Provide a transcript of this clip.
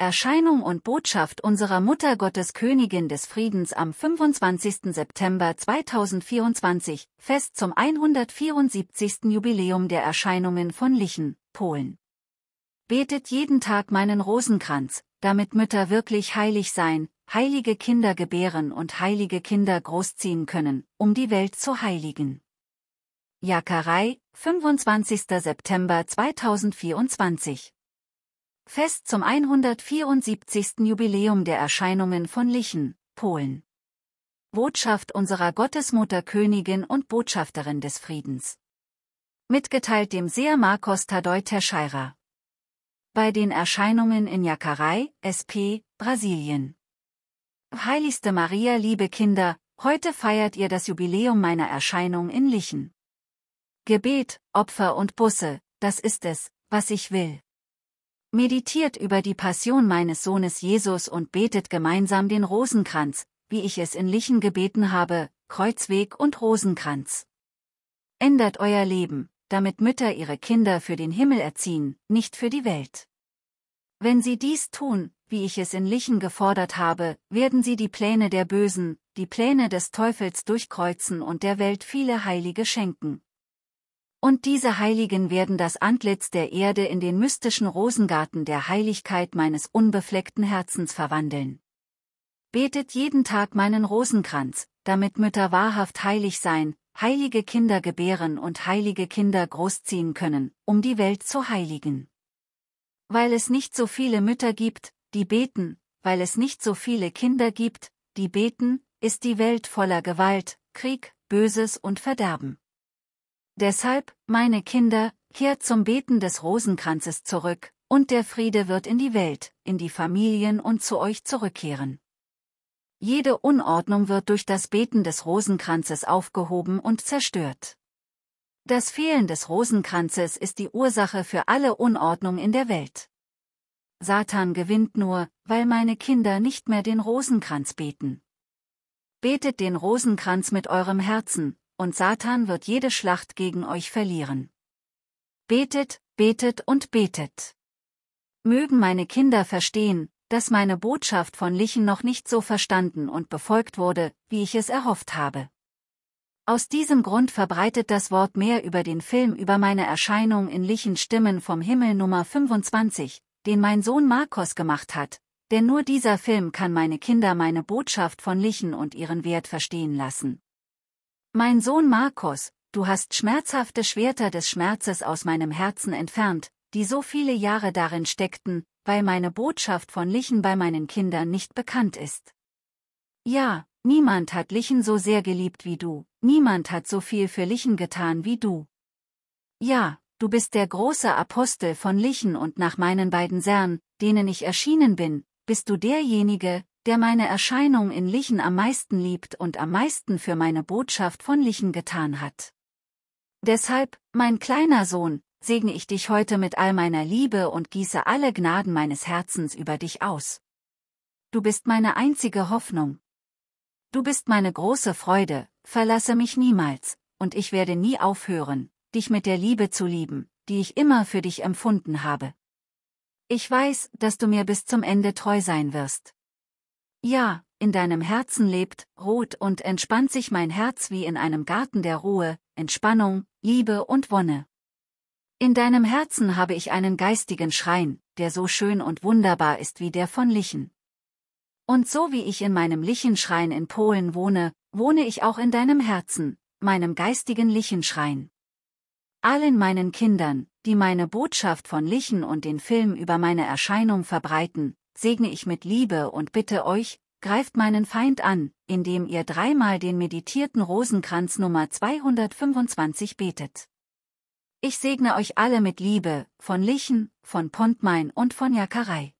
Erscheinung und Botschaft unserer Mutter Gottes Königin des Friedens am 25. September 2024, Fest zum 174. Jubiläum der Erscheinungen von Lichen, Polen. Betet jeden Tag meinen Rosenkranz, damit Mütter wirklich heilig sein, heilige Kinder gebären und heilige Kinder großziehen können, um die Welt zu heiligen. Jakarei, 25. September 2024 Fest zum 174. Jubiläum der Erscheinungen von Lichen, Polen. Botschaft unserer Gottesmutter Königin und Botschafterin des Friedens. Mitgeteilt dem Seher Markos Tadeu Terscheira. Bei den Erscheinungen in Jakarei, SP, Brasilien. Heiligste Maria, liebe Kinder, heute feiert ihr das Jubiläum meiner Erscheinung in Lichen. Gebet, Opfer und Busse, das ist es, was ich will meditiert über die Passion meines Sohnes Jesus und betet gemeinsam den Rosenkranz, wie ich es in Lichen gebeten habe, Kreuzweg und Rosenkranz. Ändert euer Leben, damit Mütter ihre Kinder für den Himmel erziehen, nicht für die Welt. Wenn sie dies tun, wie ich es in Lichen gefordert habe, werden sie die Pläne der Bösen, die Pläne des Teufels durchkreuzen und der Welt viele Heilige schenken. Und diese Heiligen werden das Antlitz der Erde in den mystischen Rosengarten der Heiligkeit meines unbefleckten Herzens verwandeln. Betet jeden Tag meinen Rosenkranz, damit Mütter wahrhaft heilig sein, heilige Kinder gebären und heilige Kinder großziehen können, um die Welt zu heiligen. Weil es nicht so viele Mütter gibt, die beten, weil es nicht so viele Kinder gibt, die beten, ist die Welt voller Gewalt, Krieg, Böses und Verderben. Deshalb, meine Kinder, kehrt zum Beten des Rosenkranzes zurück, und der Friede wird in die Welt, in die Familien und zu euch zurückkehren. Jede Unordnung wird durch das Beten des Rosenkranzes aufgehoben und zerstört. Das Fehlen des Rosenkranzes ist die Ursache für alle Unordnung in der Welt. Satan gewinnt nur, weil meine Kinder nicht mehr den Rosenkranz beten. Betet den Rosenkranz mit eurem Herzen, und Satan wird jede Schlacht gegen euch verlieren. Betet, betet und betet. Mögen meine Kinder verstehen, dass meine Botschaft von Lichen noch nicht so verstanden und befolgt wurde, wie ich es erhofft habe. Aus diesem Grund verbreitet das Wort mehr über den Film über meine Erscheinung in Lichen Stimmen vom Himmel Nummer 25, den mein Sohn Markus gemacht hat, denn nur dieser Film kann meine Kinder meine Botschaft von Lichen und ihren Wert verstehen lassen. Mein Sohn Markus, du hast schmerzhafte Schwerter des Schmerzes aus meinem Herzen entfernt, die so viele Jahre darin steckten, weil meine Botschaft von Lichen bei meinen Kindern nicht bekannt ist. Ja, niemand hat Lichen so sehr geliebt wie du, niemand hat so viel für Lichen getan wie du. Ja, du bist der große Apostel von Lichen und nach meinen beiden Sern, denen ich erschienen bin, bist du derjenige, der meine Erscheinung in Lichen am meisten liebt und am meisten für meine Botschaft von Lichen getan hat. Deshalb, mein kleiner Sohn, segne ich dich heute mit all meiner Liebe und gieße alle Gnaden meines Herzens über dich aus. Du bist meine einzige Hoffnung. Du bist meine große Freude, verlasse mich niemals, und ich werde nie aufhören, dich mit der Liebe zu lieben, die ich immer für dich empfunden habe. Ich weiß, dass du mir bis zum Ende treu sein wirst. Ja, in deinem Herzen lebt, ruht und entspannt sich mein Herz wie in einem Garten der Ruhe, Entspannung, Liebe und Wonne. In deinem Herzen habe ich einen geistigen Schrein, der so schön und wunderbar ist wie der von Lichen. Und so wie ich in meinem Lichenschrein in Polen wohne, wohne ich auch in deinem Herzen, meinem geistigen Lichenschrein. Allen meinen Kindern, die meine Botschaft von Lichen und den Film über meine Erscheinung verbreiten, segne ich mit Liebe und bitte euch, greift meinen Feind an, indem ihr dreimal den meditierten Rosenkranz Nummer 225 betet. Ich segne euch alle mit Liebe, von Lichen, von Pontmain und von Jackerei.